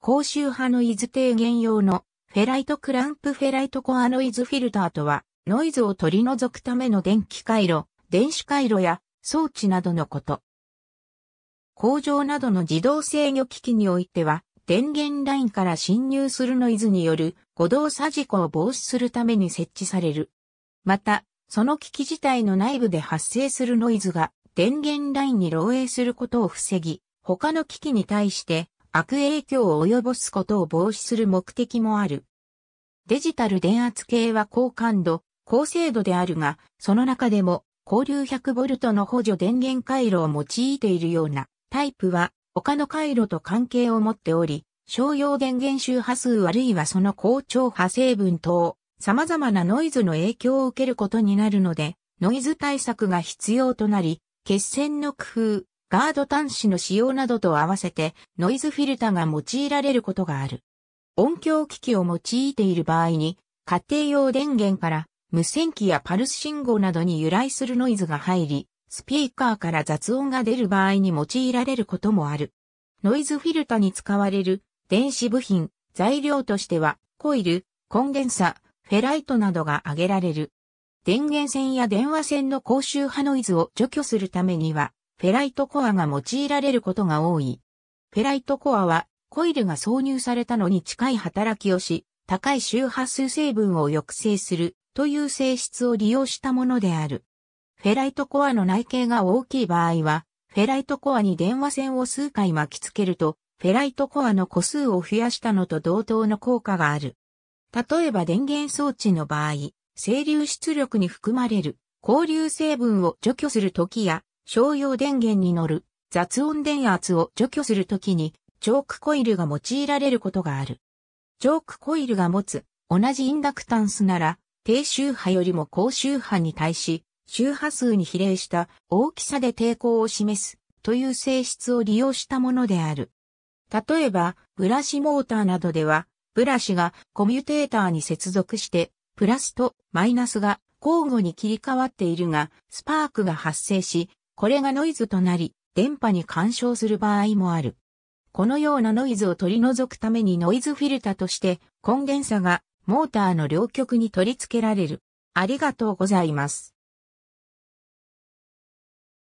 高周波ノイズ低減用のフェライトクランプフェライトコアノイズフィルターとは、ノイズを取り除くための電気回路、電子回路や装置などのこと。工場などの自動制御機器においては、電源ラインから侵入するノイズによる誤動作事故を防止するために設置される。また、その機器自体の内部で発生するノイズが電源ラインに漏洩することを防ぎ、他の機器に対して悪影響を及ぼすことを防止する目的もある。デジタル電圧計は高感度、高精度であるが、その中でも、交流 100V の補助電源回路を用いているようなタイプは、他の回路と関係を持っており、商用電源周波数あるいはその高調波成分等、様々なノイズの影響を受けることになるので、ノイズ対策が必要となり、決戦の工夫、ガード端子の使用などと合わせてノイズフィルタが用いられることがある。音響機器を用いている場合に、家庭用電源から無線機やパルス信号などに由来するノイズが入り、スピーカーから雑音が出る場合に用いられることもある。ノイズフィルタに使われる電子部品、材料としてはコイル、コンデンサ、フェライトなどが挙げられる。電源線や電話線の高周波ノイズを除去するためには、フェライトコアが用いられることが多い。フェライトコアは、コイルが挿入されたのに近い働きをし、高い周波数成分を抑制するという性質を利用したものである。フェライトコアの内径が大きい場合は、フェライトコアに電話線を数回巻きつけると、フェライトコアの個数を増やしたのと同等の効果がある。例えば電源装置の場合、整流出力に含まれる交流成分を除去するときや、商用電源に乗る雑音電圧を除去するときに、チョークコイルが用いられることがある。チョークコイルが持つ同じインダクタンスなら、低周波よりも高周波に対し、周波数に比例した大きさで抵抗を示すという性質を利用したものである。例えば、ブラシモーターなどでは、ブラシがコミュテーターに接続して、プラスとマイナスが交互に切り替わっているが、スパークが発生し、これがノイズとなり、電波に干渉する場合もある。このようなノイズを取り除くためにノイズフィルタとしてコンデンサがモーターの両極に取り付けられる。ありがとうございます。